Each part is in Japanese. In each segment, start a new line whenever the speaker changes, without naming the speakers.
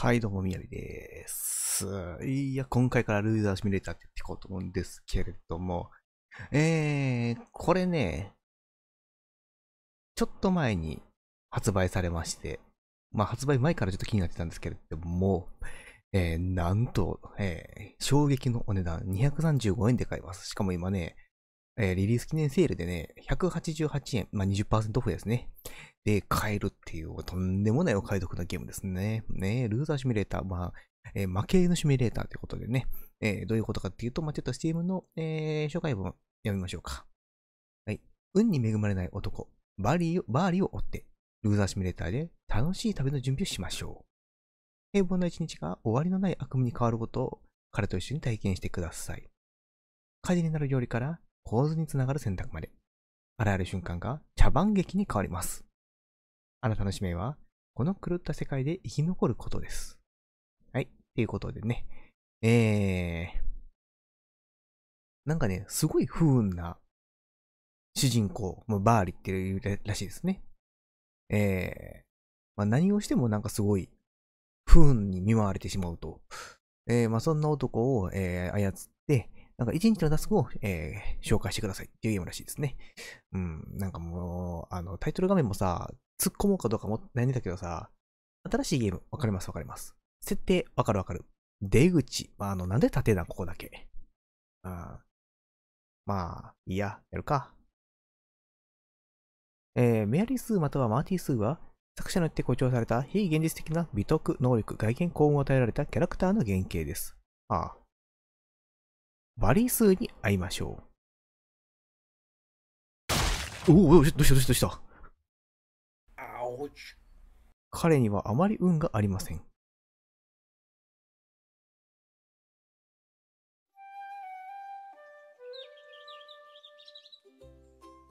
はい、どうも、みやびです。いや、今回からルーザーシミュレーターって言っていこうと思うんですけれども、えー、これね、ちょっと前に発売されまして、まあ、発売前からちょっと気になってたんですけれども、えー、なんと、えー、衝撃のお値段235円で買います。しかも今ね、えー、リリース記念セールでね、188円、まあ、20%オフですね。で、買えるっていう、とんでもないお買い得なゲームですね。ね、ルーザーシミュレーター、まあ、えー、負けのシミュレーターということでね、えー、どういうことかっていうと、まあ、ちょっと Steam の、えー、紹介文読みましょうか。はい。運に恵まれない男、バーリーを、バーリーを追って、ルーザーシミュレーターで楽しい旅の準備をしましょう。平凡な一日が終わりのない悪夢に変わることを彼と一緒に体験してください。火事になる料理から構図につながる選択まで、あらゆる瞬間が茶番劇に変わります。あなたの使命は、この狂った世界で生き残ることです。はい。ということでね。えー。なんかね、すごい不運な主人公、もうバーリっていうらしいですね。えー。まあ、何をしてもなんかすごい不運に見舞われてしまうと。えー、まあ、そんな男を、えー、操って、なんか1日のタスクを、えー、紹介してくださいっていうゲームらしいですね。うん、なんかもう、あの、タイトル画面もさ、突っ込もうかどうかも悩んでたけどさ、新しいゲーム、わかりますわかります。設定、わかるわかる。出口、まあ、あの、なんで縦なここだけ。うん。まあ、いいや、やるか。えー、メアリー数またはマーティー数は、作者によって誇張された非現実的な美徳、能力、外見、幸運を与えられたキャラクターの原型です。ああ。バ割数に会いましょう。おお、どうしたどうしたどうした彼にはあまり運がありません。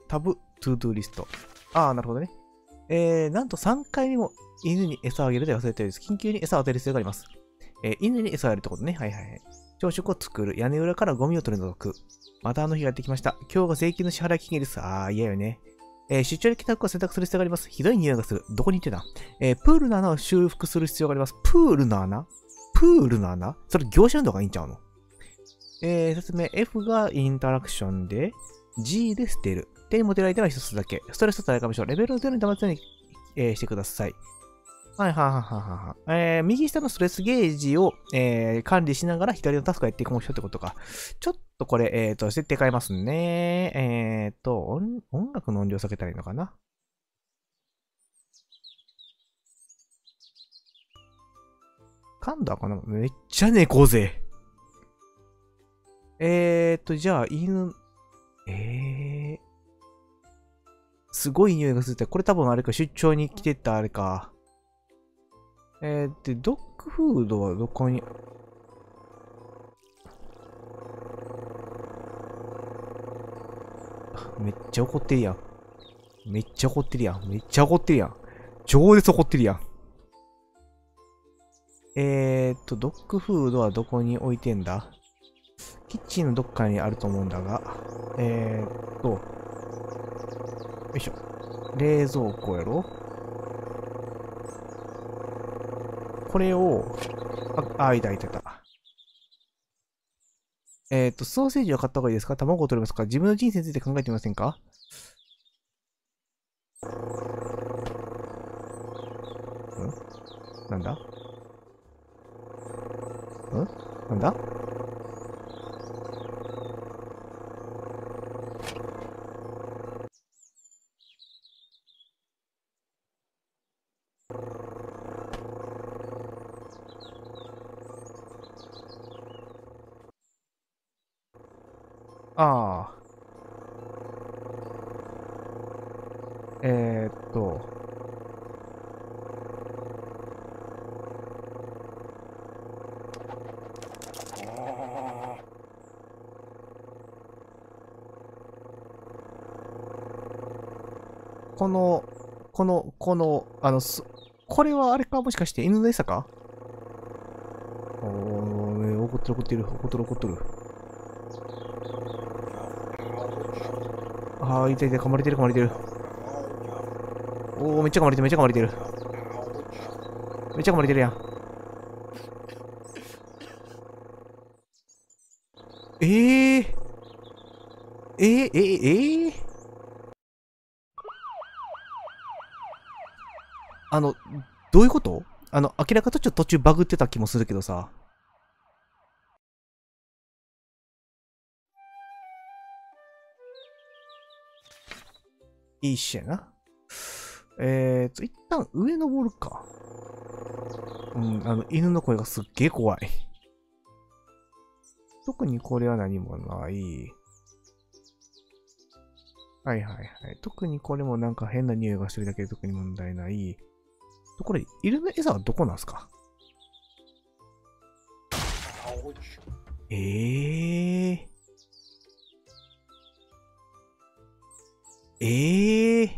タブ、トゥードゥーリスト。ああ、なるほどね。えー、なんと3回目も犬に餌をあげるで忘れてるです。緊急に餌を当てる必要があります。えー、犬に餌をあげるってことね。はいはいはい。朝食を作る。屋根裏からゴミを取り除く。またあの日がやってきました。今日が税金の支払い期限です。ああ、嫌よね。えー、出張で帰宅を選択する必要があります。ひどい匂いがする。どこに行ってたえー、プールの穴を修復する必要があります。プールの穴プールの穴それ業者運動がいいんちゃうのえー、説明。F がインタラクションで、G で捨てる。手に持てるア手は一つだけ。ストレスと対抗しょう。レベル0に溜まってないように、えー、してください。はいはいはいはい。えー、右下のストレスゲージを、えー、管理しながら左のタスクやっていく目標ってことか。ちょっとこれ、えっ、ー、と、設定変えますね。えっ、ー、と音、音楽の音量下げたらいいのかな。感度はこの、めっちゃ猫ぜ。えっ、ー、と、じゃあ、犬、えー、すごい匂いがするって、これ多分あれか、出張に来てたあれか。えー、で、ドッグフードはどこに めっちゃ怒ってるやん。めっちゃ怒ってるやん。めっちゃ怒ってるやん。超絶怒ってるやん。えー、っと、ドッグフードはどこに置いてんだキッチンのどっかにあると思うんだが。えー、っと、よいしょ。冷蔵庫やろこれを、あ、間開いてた。えっ、ー、と、ソーセージは買った方がいいですか卵を取れますか自分の人生について考えてみませんかんなんだんなんだこの、あの、す、これはあれかもしかして犬の餌かおー、怒ってる怒ってる、怒ってる怒ってる。あー、痛い痛い、噛まれてる噛まれてる。おー、めっちゃ噛まれてる、めっちゃ噛まれてる。めっちゃ噛まれてるやん。えー、えー、えー、えー、えーあの、どういうことあの、明らかとちょっと途中バグってた気もするけどさ。いいしやな。えーと、一旦上登るか。うん、あの、犬の声がすっげえ怖い。特にこれは何もない。はいはいはい。特にこれもなんか変な匂いがしてるだけで特に問題ない。これ、イルの餌はどこなんすかええー、ええー、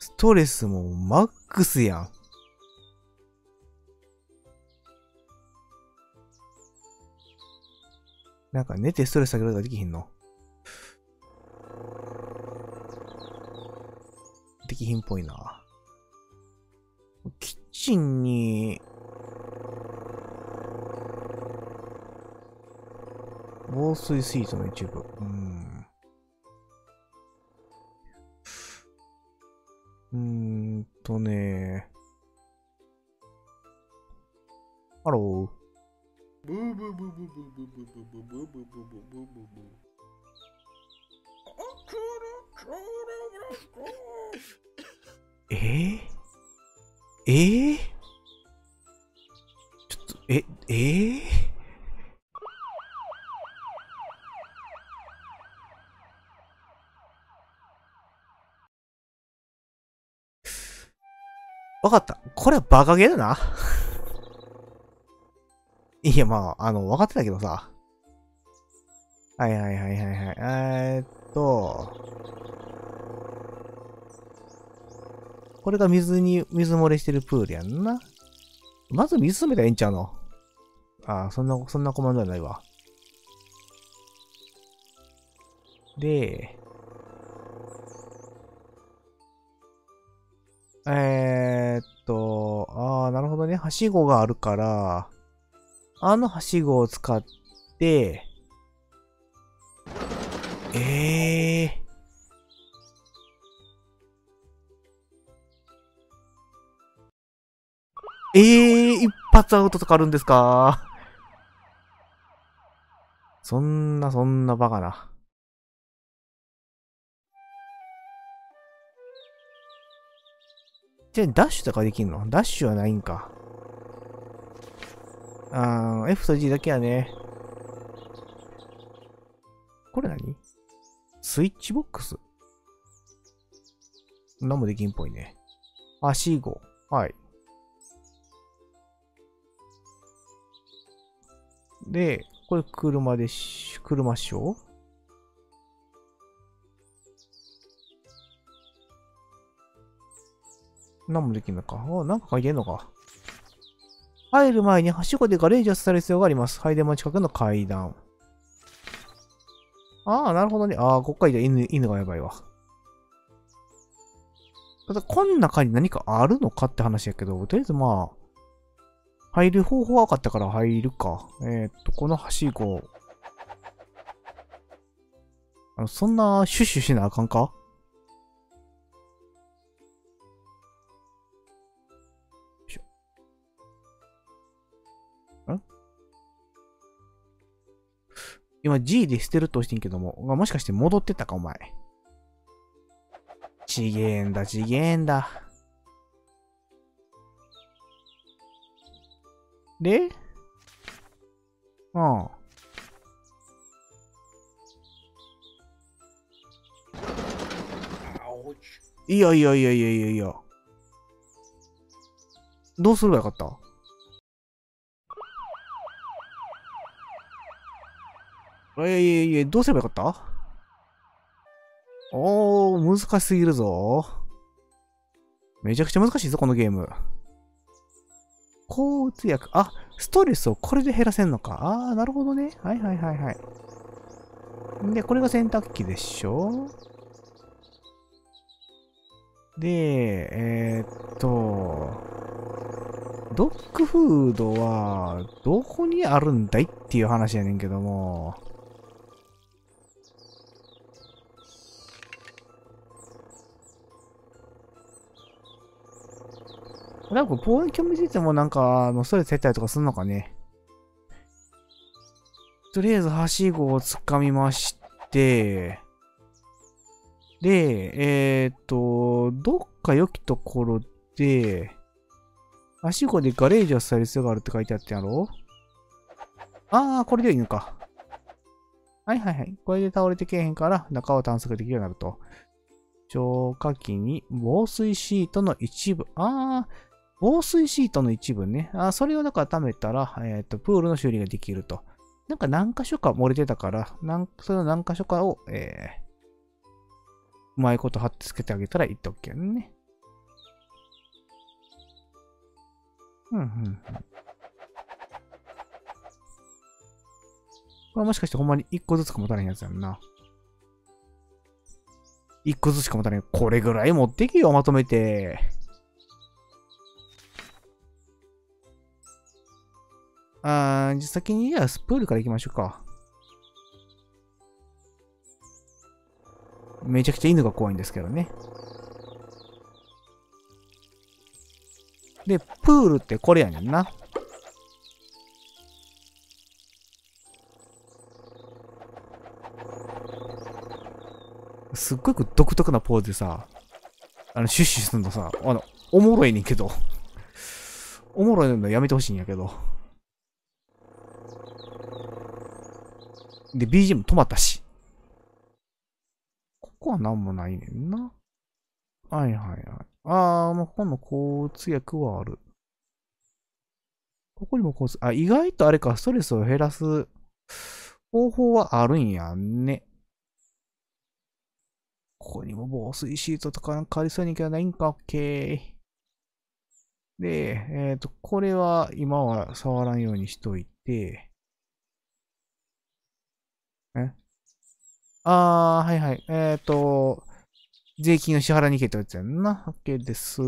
ストレスもマックスやん。なんか寝てストレス下げるとができひんの器品っぽいな。キッチンに、防水シートの一部。うん。うんとねハロー。ブーブーブーブーブーブーブーブーブーブーブーブーブーブー。えー、えー、ちょっと、え、えー、分かった。これはバカゲーだな。いや、まあ、あの、分かってたけどさ。はいはいはいはいはい。ええ。っと、これが水に、水漏れしてるプールやんな。まず水詰めたらええんちゃうのああ、そんな、そんなコマンドはないわ。で、えー、っと、ああ、なるほどね。はしごがあるから、あのはしごを使って、ええー、ええー、一発アウトとかあるんですかそんなそんなバカな。じゃあ、ダッシュとかできんのダッシュはないんか。あー、F と G だけやね。スイッチボックス何もできんっぽいね。あ、しご。はい。で、これ車でし、車しょ何もできんのか。あ、なんか書いてんのか。入る前にはしごでガレージをされる必要があります。拝殿の近くの階段。ああ、なるほどね。ああ、こっからじゃ犬、犬がやばいわ。ただ、こん中に何かあるのかって話やけど、とりあえずまあ、入る方法は分かったから入るか。えー、っと、このはしご。あの、そんな、シュッシュしなあかんかん今 G で捨てるとしてんけども、もしかして戻ってたか、お前。ちげえんだ、ちげえんだ。でうん。いいよいいよいいよいいよいいよ。どうすればよかったえいえいえ、どうすればよかったおー、難しすぎるぞ。めちゃくちゃ難しいぞ、このゲーム。抗うつ薬。あ、ストレスをこれで減らせんのか。あー、なるほどね。はいはいはいはい。で、これが洗濯機でしょで、えー、っと、ドッグフードは、どこにあるんだいっていう話やねんけども、なんか望遠鏡見ててもなんか、あの、それ撤退とかすんのかね。とりあえず、はしごをつかみまして、で、えー、っと、どっか良きところで、はしごでガレージをされる必要があるって書いてあったやろああ、これでいいのか。はいはいはい。これで倒れてけえへんから、中を探索できるようになると。消火器に防水シートの一部。ああ、防水シートの一部ね、あそれをだから貯めたら、えっ、ー、と、プールの修理ができると。なんか何箇所か漏れてたから、なんその何箇所かを、えー、うまいこと貼ってつけてあげたらいいとけんね。うんうん。これもしかしてほんまに1個ずつか持たれへんやつやんな。1個ずつしか持たれへん。これぐらい持ってけよ、まとめて。あー、じゃ先にじゃあプールから行きましょうか。めちゃくちゃ犬が怖いんですけどね。で、プールってこれやねんな。すっごく独特なポーズでさ、あの、シュッシュするのさ、あの、おもろいねんけど。おもろいのやめてほしいんやけど。で、BGM 止まったし。ここは何もないねんな。はいはいはい。あー、まうここの交通薬はある。ここにも交通、あ、意外とあれか、ストレスを減らす方法はあるんやね。ここにも防水シートとかなんかありそうにけないんか、OK。で、えっ、ー、と、これは今は触らんようにしといて、えあー、はいはい。えっ、ー、と、税金を支払いに行けたやつやんな。OK です。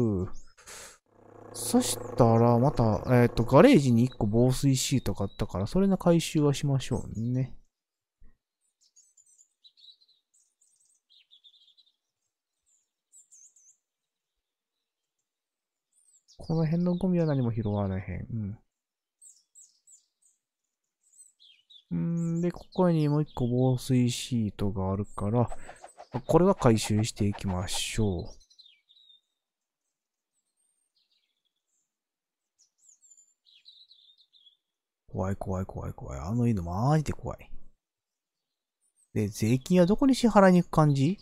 そしたら、また、えっ、ー、と、ガレージに1個防水シート買ったから、それの回収はしましょうね。この辺のゴミは何も拾われへん。うん。んで、ここにもう一個防水シートがあるから、これは回収していきましょう。怖い怖い怖い怖い。あの犬マジで怖い。で、税金はどこに支払いに行く感じ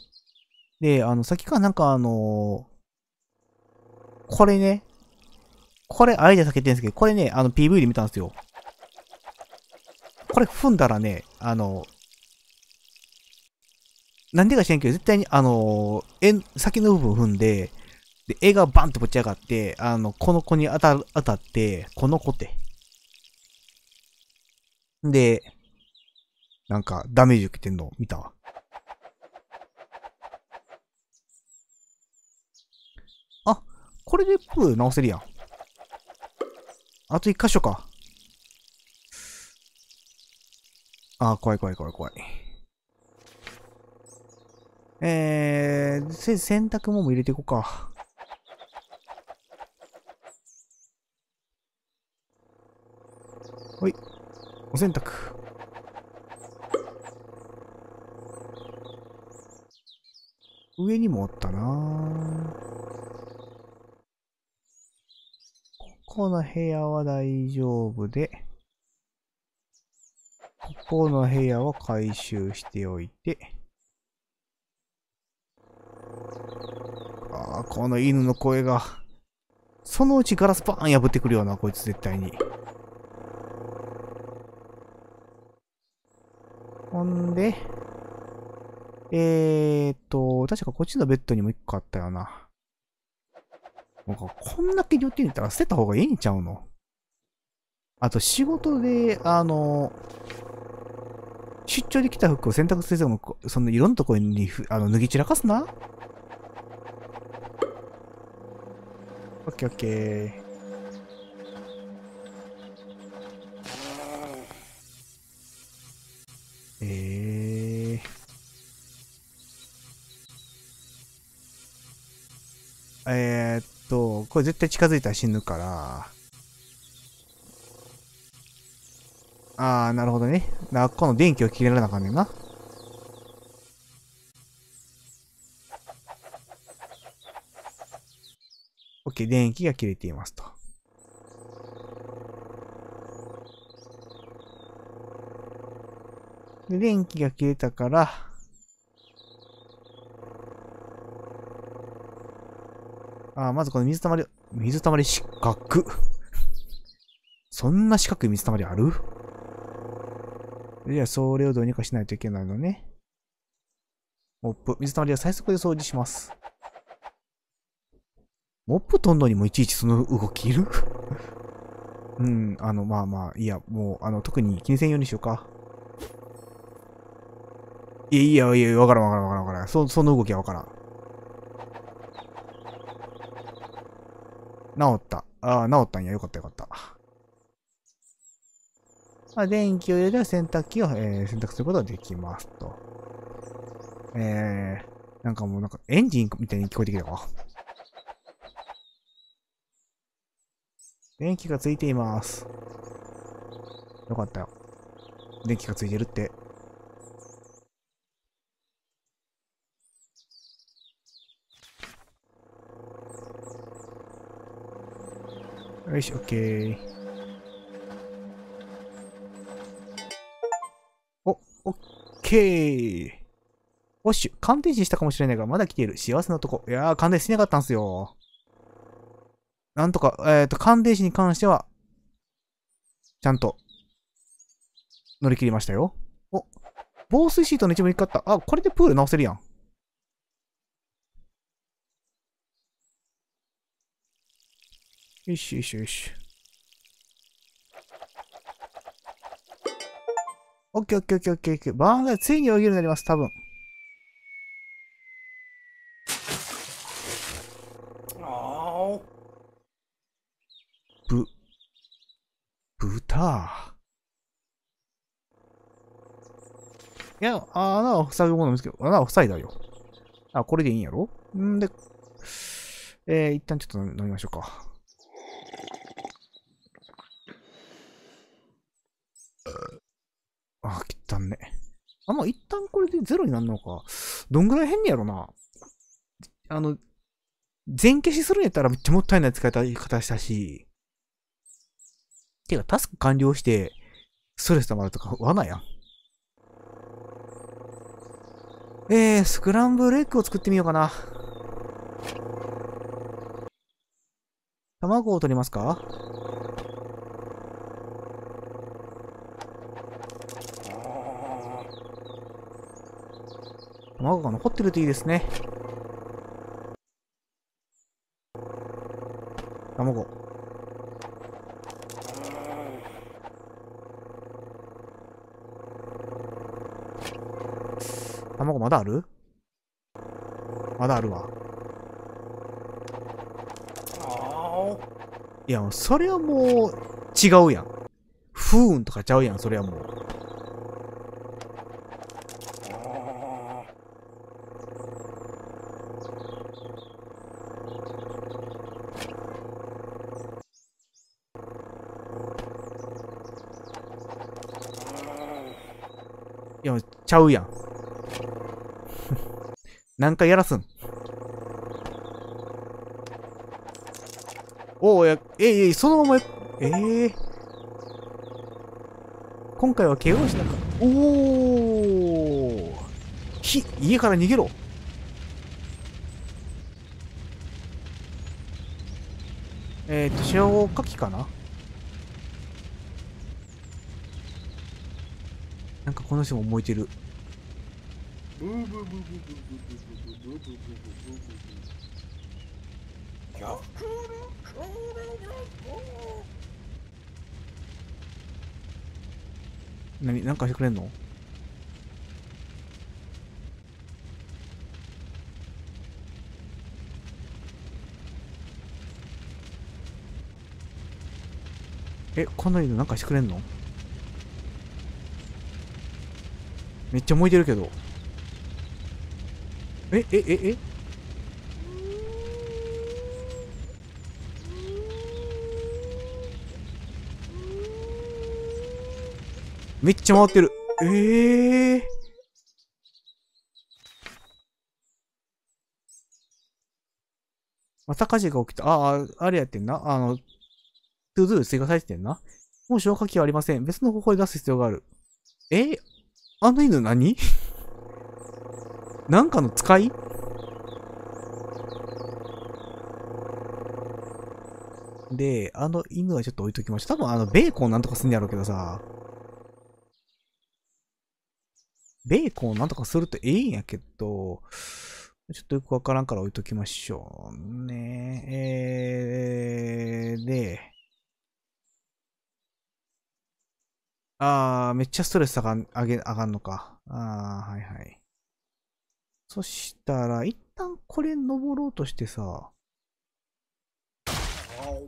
で、あの、さっきからなんかあのー、これね、これ、あえて避けてるんですけど、これね、あの、PV で見たんですよ。これ踏んだらね、あの、なんでか知らんけど、絶対に、あの、円、先の部分踏んで、で、絵がバンとぶち上がって、あの、この子に当たる、当たって、この子って。で、なんか、ダメージ受けてんの見たわ。あ、これでプー直せるやん。あと一箇所か。あ、怖い怖い怖い怖い。えー、せ洗濯物も入れていこうか。はい。お洗濯。上にもおったなここの部屋は大丈夫で。この部屋は回収しておいて。ああ、この犬の声が。そのうちガラスバーン破ってくるよな、こいつ絶対に。ほんで、えーっと、確かこっちのベッドにも一個あったよな。なんか、こんだけ料金入ったら捨てた方がいいんちゃうのあと仕事で、あの出張で来た服を洗濯せずも、そのいろんなところにあの脱ぎ散らかすな。オッケーオッケー。えー、えー、っと、これ絶対近づいたら死ぬから。ああ、なるほどね。この電気を切れなかんねんな。OK、電気が切れていますと。で、電気が切れたから、あ、まずこの水溜り、水溜り失格。そんな四角い水溜りあるじゃあ、それをどうにかしないといけないのね。モップ。水溜りは最速で掃除します。モップ飛んのにもいちいちその動きいる うん、あの、まあまあ、いや、もう、あの、特に気にせんようにしようか。いや、いや、いや、わからんわからんわからんわからん。そ、その動きはわからん。治った。ああ、治ったんや。よかったよかった。まあ、電気を入れる、洗濯機を、えー、選択することができますと。えー、なんかもうなんかエンジンみたいに聞こえてきたか。電気がついています。よかったよ。電気がついてるって。よし、オッケー。OK! ウォッシュ、鑑定士したかもしれないが、まだ来ている。幸せなとこ。いやー、鑑定しなかったんすよ。なんとか、えっ、ー、と、鑑定士に関しては、ちゃんと、乗り切りましたよ。お、防水シートの一部にかった。あ、これでプール直せるやん。よしよしよし。オッケーオッケーオッケーオッケーオッケー。バーンついに泳げるようになります、多分。あぶ、豚。いや、穴を塞ぐものですけど、穴を塞いだよ。あ、これでいいんやろんで、えー、一旦ちょっと飲みましょうか。あ切ったんね。あ、まあ、一旦これでゼロになるのか。どんぐらい変にやろな。あの、全消しするんやったらめっちゃもったいない使い方したし。てか、タスク完了して、ストレス溜まるとか、罠やん。えー、スクランブルエッグを作ってみようかな。卵を取りますか卵が残ってるといいですね。卵。卵まだあるまだあるわ。いや、それはもう、違うやん。不運とかちゃうやん、それはもう。いや、ちゃうやん。何 回やらすんおおや、え、え、そのまま、ええー、今回は怪我をしたか。おおひ、家から逃げろえっ、ー、と、消火器かなこの人も燃えてる。何、何かしてくれんのえ、この犬なんかしてくれんのめっちゃ燃えてるけどええええめっちゃ回ってるええー、また火事が起きた。ああ、あれやってんな。あの、トゥードゥー追加されてんな。もう消火器はありません。別の方法で出す必要がある。えー、あの犬何なんかの使いで、あの犬はちょっと置いときました。多分あの、ベーコンなんとかすんやろうけどさ。ベーコンなんとかするとええんやけど、ちょっとよくわからんから置いときましょうね。えー、ああ、めっちゃストレス上がん、上げ、上がんのか。ああ、はいはい。そしたら、一旦これ登ろうとしてさ、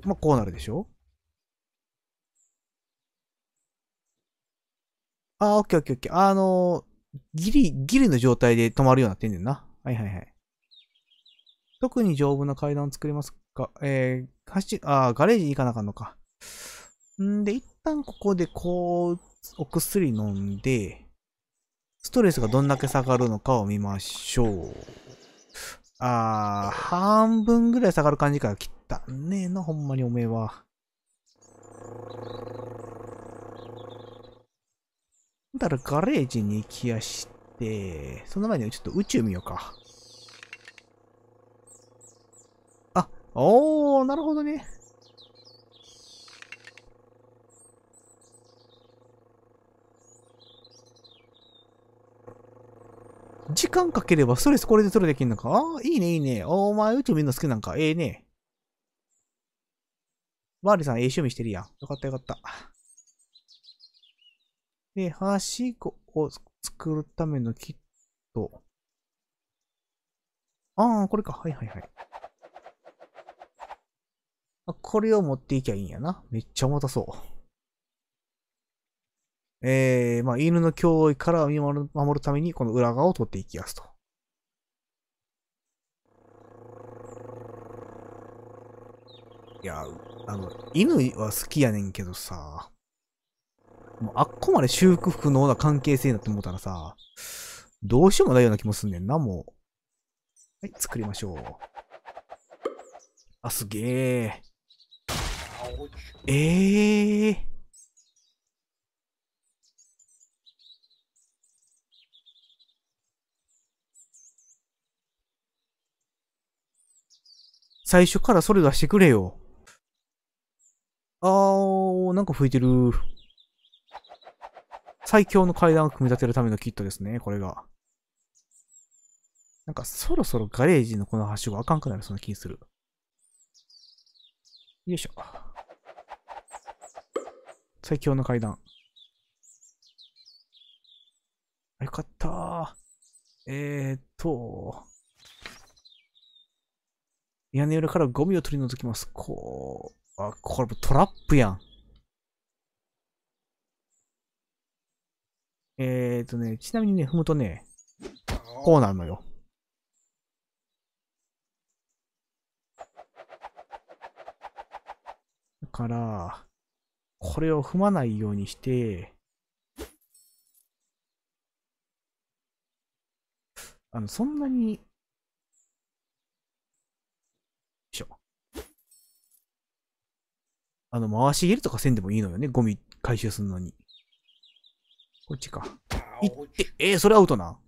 まあ、こうなるでしょああ、オッケーオッケーオッケー。あのー、ギリ、ギリの状態で止まるようになってんねんな。はいはいはい。特に丈夫な階段を作りますか。えー、走、ああ、ガレージに行かなあかんのか。んで、一旦ここでこう、お薬飲んで、ストレスがどんだけ下がるのかを見ましょう。あー、半分ぐらい下がる感じから切ったねえな、ほんまにおめえは。だからガレージに行きやして、その前にちょっと宇宙見ようか。あ、おー、なるほどね。時間かければストレスこれで取るできんのかああ、いいね、いいね。お前、うちみんな好きなんか。ええー、ね。バーリさん、ええ趣味してるやん。よかったよかった。で、はしごを作るためのキット。ああ、これか。はいはいはい。これを持っていきゃいいんやな。めっちゃ重たそう。えー、まあ、犬の脅威から見守るために、この裏側を取っていきやすと。いや、あの、犬は好きやねんけどさ、もうあっこまで修復不能な関係性になって思ったらさ、どうしようもないような気もすんねんな、もう。はい、作りましょう。あ、すげえ。ええ最初からそれ出してくれよ。あー、なんか吹いてる。最強の階段を組み立てるためのキットですね、これが。なんかそろそろガレージのこの橋があかんくなるそんな気する。よいしょ。最強の階段。よかったー。えー、っと、屋根裏からゴミを取り除きます。こう、あ、これもトラップやん。えーとね、ちなみにね、踏むとね、こうなるのよ。だから、これを踏まないようにして、あの、そんなにあの、回し蹴りとかせんでもいいのよね。ゴミ回収するのに。こっちか。いって、えー、それアウトな。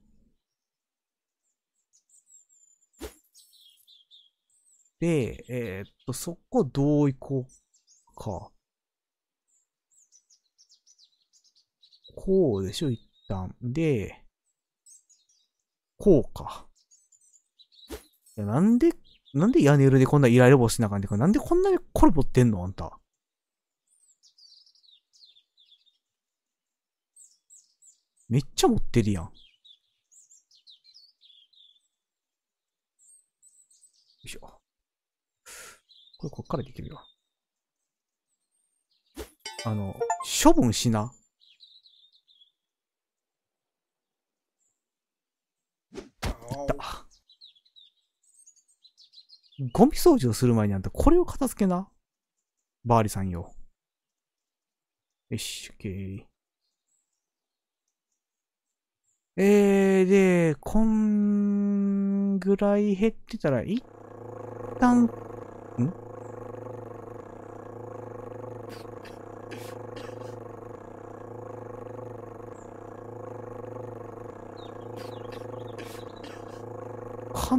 で、えー、っと、そこどう行こうか。こうでしょ、一旦。で、こうか。いやなんで、なんで屋根裏でこんなイライラ棒しなあかんっか、なんでこんなにコラボってんのあんた。めっちゃ持ってるやん。よいしょ。これこっからできるよ。あの、処分しな。いった。ゴミ掃除をする前にあんたこれを片付けな。バーリさんよ。よし、オッケー。えー、で、こんぐらい減ってたら、一旦、ん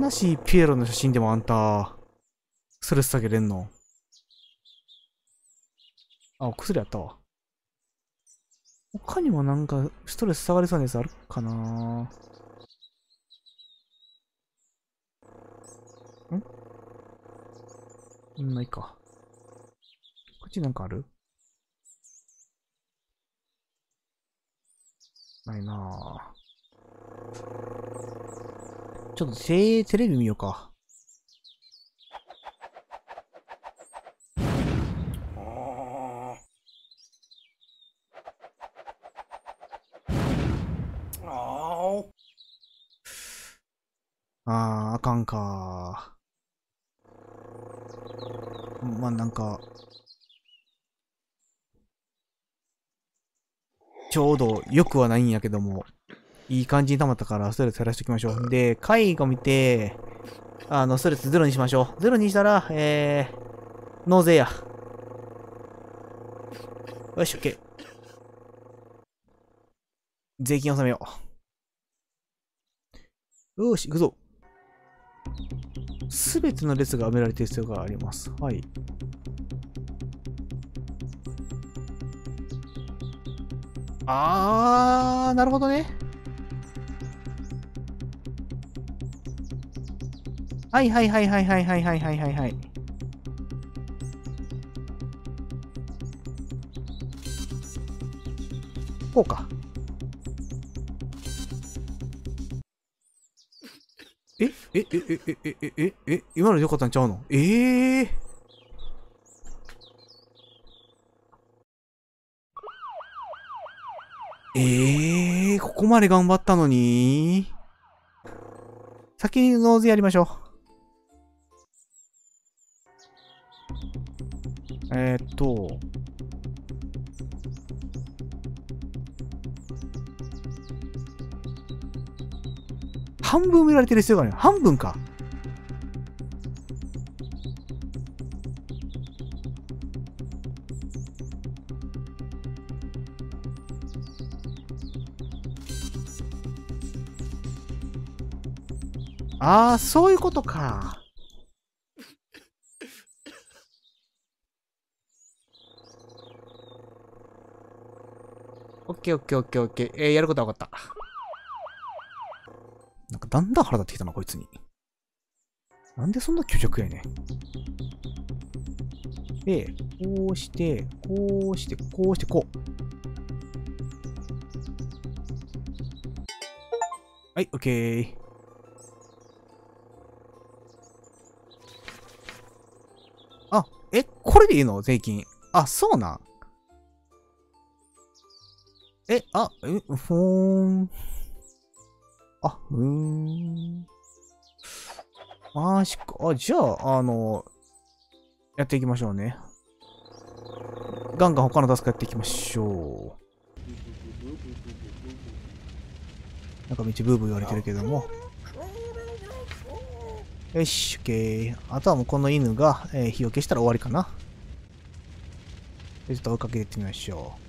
悲しいピエロの写真でもあんた、ストレス下げれんのあ、お薬あったわ。他にもなんかストレス下がりそうなやつあるかなうんないか。こっちなんかあるないなぁ。ちょっと、テレビ見ようか。かんか。まあなんか、ちょうど良くはないんやけども、いい感じに溜まったからストレス減らしておきましょう。で、回を見て、あの、ストレスゼロにしましょう。ゼロにしたら、えー、納税や。よし、OK。税金納めよう。よし、行くぞ。すべての列が埋められている必要があります。はい。あー、なるほどね。はいはいはいはいはいはいはいはいはいはい。こうか。え、え、え、え、え、え、え、今のよかったんちゃうのええー、ええー、ここまで頑張ったのに先にノーズやりましょう。えー、っと、半分見られてる必要がある半分か。ああ、そういうことか。オッケーオッケーオッケーオッケー。えー、やることは分かった。だんだん腹立ってきたな、こいつに。なんでそんな虚弱やねん。で、こうして、こうして、こうして、こう。はい、オッケー。あ、え、これでいいの税金。あ、そうなん。え、あ、え、ふーん。あ、うーん。マジか。あ、じゃあ、あの、やっていきましょうね。ガンガン他のタスクやっていきましょう。なんか道ブーブー言われてるけども。よし、OK。あとはもうこの犬が、えー、火を消したら終わりかな。で、ちょっと追いかけていってみましょう。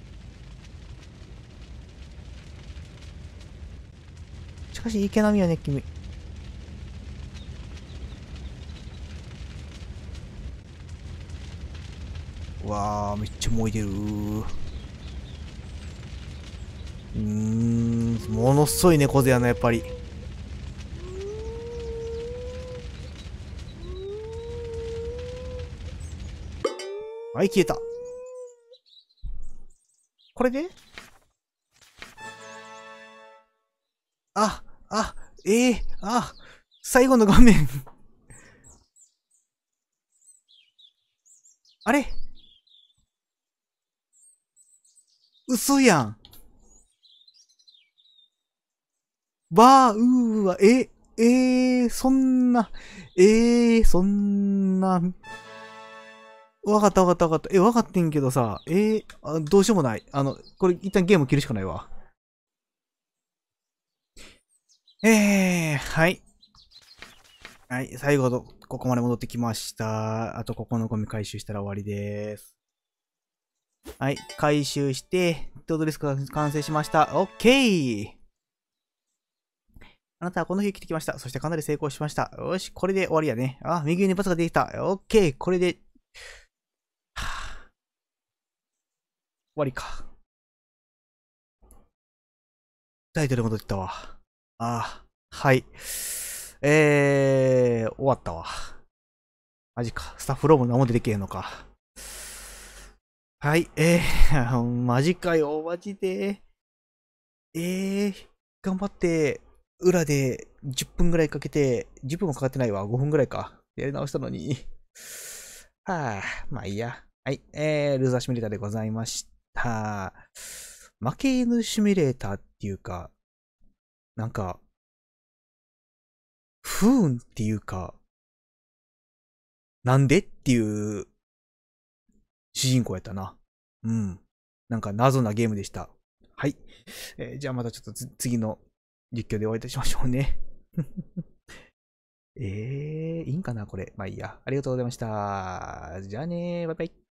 かし池波よね、君。わあ、めっちゃ燃えてるうーん、ものすごい猫背やな、やっぱり。はい、消えた。これでええー、あ、最後の画面あれ嘘やん。ばーうーわ、え、えー、そんな、えー、そんな、わかったわかったわかった。え、わかってんけどさ、えー、あどうしようもない。あの、これ一旦ゲーム切るしかないわ。えー、はい。はい、最後の、ここまで戻ってきました。あと、ここのゴミ回収したら終わりです。はい、回収して、ドドリスクが完成しました。オッケーあなたはこの日来てきました。そしてかなり成功しました。よし、これで終わりやね。あ、右にバスができた。オッケーこれで、は終わりか。タイトル戻ったわ。あ、はい。えー、終わったわ。マジか。スタッフローム何も出てけえのか。はい、えー、マジかよ、マジで。えー、頑張って、裏で10分ぐらいかけて、10分もかかってないわ、5分ぐらいか。やり直したのに。はあ、まあいいや。はい、えー、ルーザーシミュレーターでございました。負け犬シミュレーターっていうか、なんか、不運っていうか、なんでっていう主人公やったな。うん。なんか謎なゲームでした。はい。えー、じゃあまたちょっと次の実況でお会いいたしましょうね。えー、いいんかなこれ。まあいいや。ありがとうございました。じゃあねー。バイバイ。